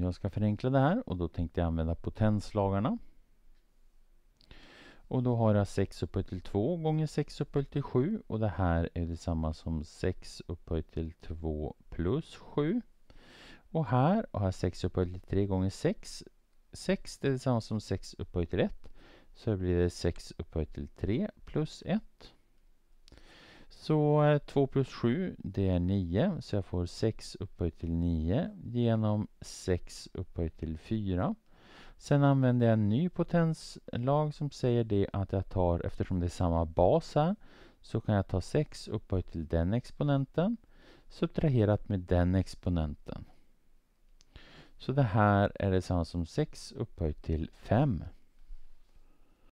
Jag ska förenkla det här och då tänkte jag använda potenslagarna. Och då har jag 6 upphöjt till 2 gånger 6 upphöjt till 7 och det här är detsamma som 6 upphöjt till 2 plus 7. Och här har jag 6 upphöjt till 3 gånger 6. 6 det är detsamma som 6 upphöjt till 1. Så det blir 6 upphöjt till 3 plus 1. Så 2 eh, plus 7 det är 9 så jag får 6 upphöjt till 9 genom 6 upphöjt till 4. Sen använder jag en ny potenslag som säger det att jag tar, eftersom det är samma bas här, så kan jag ta 6 upphöjt till den exponenten subtraherat med den exponenten. Så det här är detsamma som 6 upphöjt till 5.